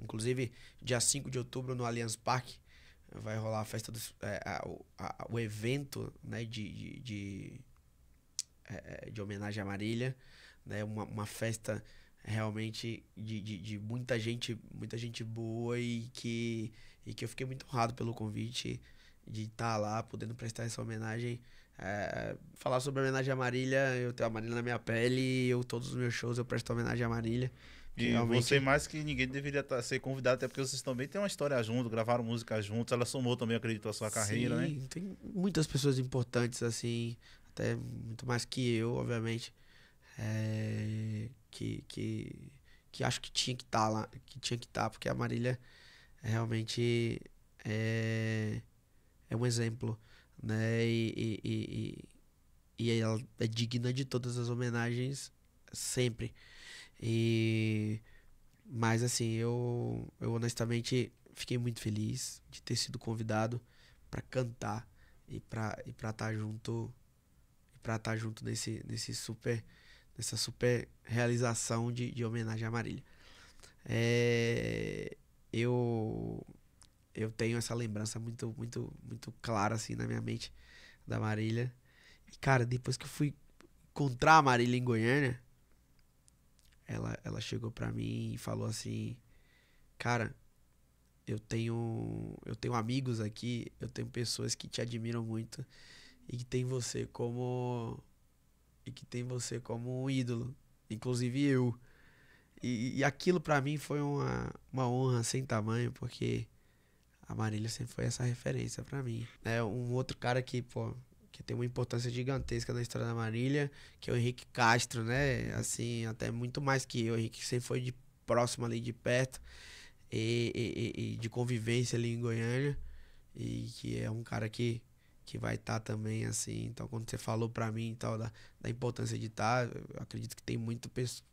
Inclusive, dia 5 de outubro no Allianz Parque vai rolar a festa do. É, a, a, o evento né, de, de, de, é, é, de homenagem à Marília. Né, uma, uma festa realmente de, de, de, muita gente, muita gente boa e que, e que eu fiquei muito honrado pelo convite de estar tá lá, podendo prestar essa homenagem. É, falar sobre a homenagem à Marília, eu tenho a Marília na minha pele, eu todos os meus shows eu presto homenagem à Marília. E Realmente... você mais que ninguém deveria tá, ser convidado, até porque vocês também têm uma história junto, gravaram música juntos, ela somou também, acredito, a sua carreira, né? Sim, né? tem muitas pessoas importantes, assim, até muito mais que eu, obviamente, é, que, que, que acho que tinha que estar tá lá, que tinha que estar, tá, porque a Marília realmente é, é um exemplo, né? E, e, e, e ela é digna de todas as homenagens sempre. E mas assim, eu, eu honestamente fiquei muito feliz de ter sido convidado para cantar e para e para estar tá junto e para estar tá junto nesse nesse super nessa super realização de, de homenagem à Marília. É, eu eu tenho essa lembrança muito muito muito clara assim na minha mente da Marília. E cara, depois que eu fui encontrar a Marília em Goiânia, ela, ela chegou para mim e falou assim: "Cara, eu tenho eu tenho amigos aqui, eu tenho pessoas que te admiram muito e que tem você como e que tem você como um ídolo, inclusive eu". E, e aquilo para mim foi uma, uma honra sem tamanho, porque a Marília sempre foi essa referência para mim. É um outro cara que, pô, que tem uma importância gigantesca na história da Marília, que é o Henrique Castro, né? Assim, até muito mais que eu. O Henrique sempre foi de próximo ali, de perto, e, e, e de convivência ali em Goiânia, e que é um cara que, que vai estar tá também, assim. Então, quando você falou para mim tal da, da importância de estar, tá, acredito que tem muito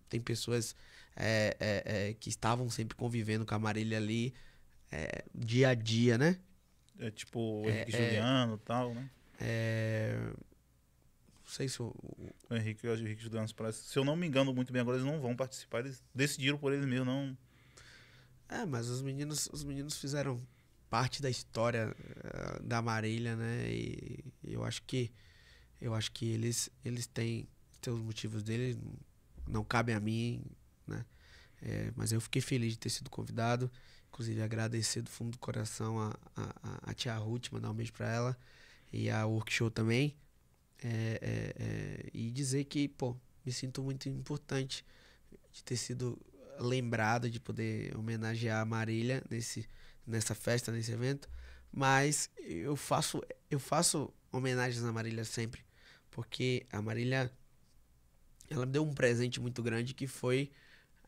tem pessoas é, é, é, que estavam sempre convivendo com a Marília ali, é, dia a dia, né? É tipo o é, Henrique é. Juliano e tal, né? É... Não sei se o. O Henrique, o Henrique deu umas Se eu não me engano muito bem agora, eles não vão participar. Eles decidiram por eles mesmos, não. É, mas os meninos, os meninos fizeram parte da história eh, da Marília, né? E, e eu acho que eu acho que eles eles têm seus motivos deles, não cabe a mim, né? É, mas eu fiquei feliz de ter sido convidado, inclusive agradecer do fundo do coração a, a, a tia Ruth, mandar um beijo para ela e a workshop também. É, é, é, e dizer que, pô, me sinto muito importante de ter sido lembrado, de poder homenagear a Marília nesse, nessa festa, nesse evento. Mas eu faço, eu faço homenagens à Marília sempre, porque a Marília ela me deu um presente muito grande que foi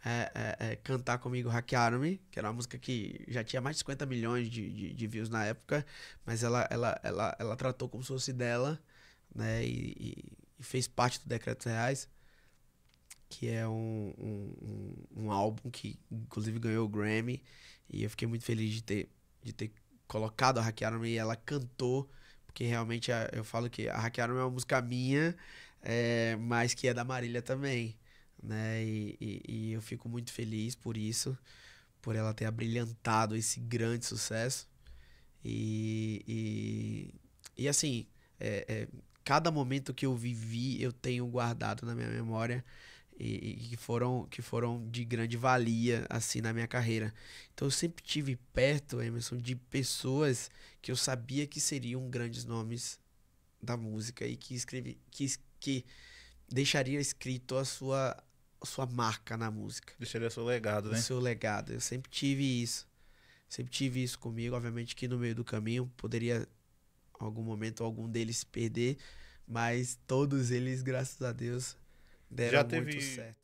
é, é, é, cantar comigo Hack me que era uma música que já tinha mais de 50 milhões de, de, de views na época, mas ela, ela, ela, ela tratou como se fosse dela, né? E, e fez parte do Decretos Reais, que é um, um, um álbum que inclusive ganhou o Grammy, e eu fiquei muito feliz de ter, de ter colocado a Hack me e ela cantou, porque realmente a, eu falo que a Hack me é uma música minha, é, mas que é da Marília também né? E, e, e, eu fico muito feliz por isso, por ela ter abrilhantado esse grande sucesso. E, e, e assim, é, é, cada momento que eu vivi eu tenho guardado na minha memória e, que foram que foram de grande valia assim na minha carreira. Então eu sempre tive perto, Emerson, de pessoas que eu sabia que seriam grandes nomes da música e que escrevi que, que deixaria escrito a sua sua marca na música. Deixaria seu legado, né? O seu legado. Eu sempre tive isso. Sempre tive isso comigo. Obviamente que no meio do caminho poderia, em algum momento, algum deles perder. Mas todos eles, graças a Deus, deram Já teve... muito certo.